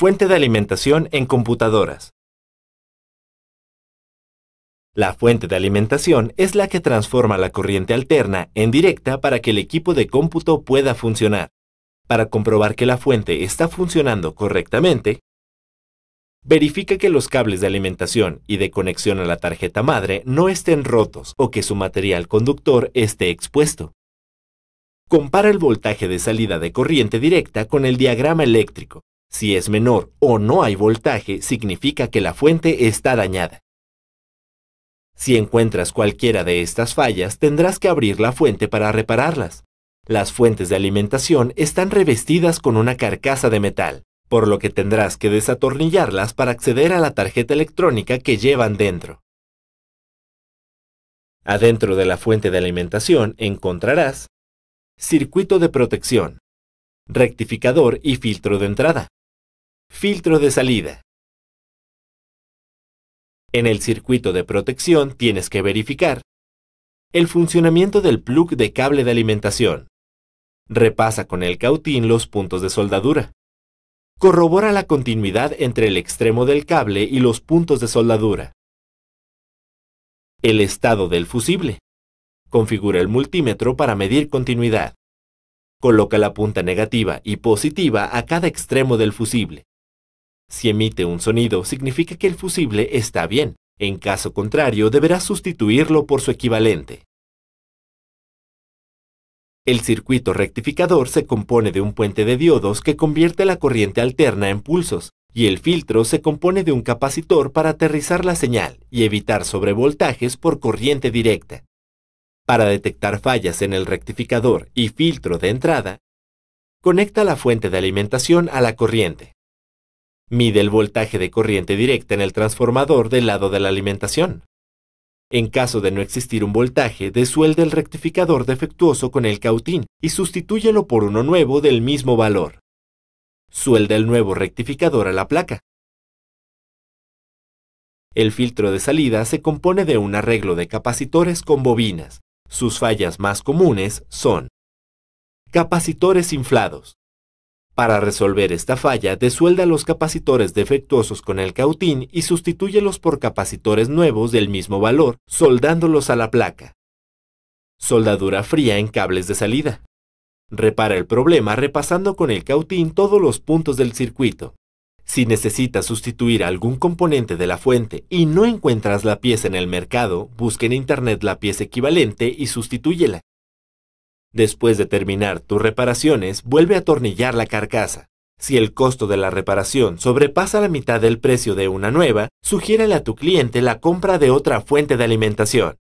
Fuente de alimentación en computadoras. La fuente de alimentación es la que transforma la corriente alterna en directa para que el equipo de cómputo pueda funcionar. Para comprobar que la fuente está funcionando correctamente, verifica que los cables de alimentación y de conexión a la tarjeta madre no estén rotos o que su material conductor esté expuesto. Compara el voltaje de salida de corriente directa con el diagrama eléctrico. Si es menor o no hay voltaje, significa que la fuente está dañada. Si encuentras cualquiera de estas fallas, tendrás que abrir la fuente para repararlas. Las fuentes de alimentación están revestidas con una carcasa de metal, por lo que tendrás que desatornillarlas para acceder a la tarjeta electrónica que llevan dentro. Adentro de la fuente de alimentación encontrarás circuito de protección, rectificador y filtro de entrada, Filtro de salida. En el circuito de protección tienes que verificar el funcionamiento del plug de cable de alimentación. Repasa con el cautín los puntos de soldadura. Corrobora la continuidad entre el extremo del cable y los puntos de soldadura. El estado del fusible. Configura el multímetro para medir continuidad. Coloca la punta negativa y positiva a cada extremo del fusible. Si emite un sonido, significa que el fusible está bien. En caso contrario, deberá sustituirlo por su equivalente. El circuito rectificador se compone de un puente de diodos que convierte la corriente alterna en pulsos, y el filtro se compone de un capacitor para aterrizar la señal y evitar sobrevoltajes por corriente directa. Para detectar fallas en el rectificador y filtro de entrada, conecta la fuente de alimentación a la corriente. Mide el voltaje de corriente directa en el transformador del lado de la alimentación. En caso de no existir un voltaje, desuelde el rectificador defectuoso con el cautín y sustitúyelo por uno nuevo del mismo valor. Suelde el nuevo rectificador a la placa. El filtro de salida se compone de un arreglo de capacitores con bobinas. Sus fallas más comunes son capacitores inflados, para resolver esta falla, desuelda los capacitores defectuosos con el cautín y sustitúyelos por capacitores nuevos del mismo valor, soldándolos a la placa. Soldadura fría en cables de salida. Repara el problema repasando con el cautín todos los puntos del circuito. Si necesitas sustituir algún componente de la fuente y no encuentras la pieza en el mercado, busca en internet la pieza equivalente y sustitúyela. Después de terminar tus reparaciones, vuelve a atornillar la carcasa. Si el costo de la reparación sobrepasa la mitad del precio de una nueva, sugiérele a tu cliente la compra de otra fuente de alimentación.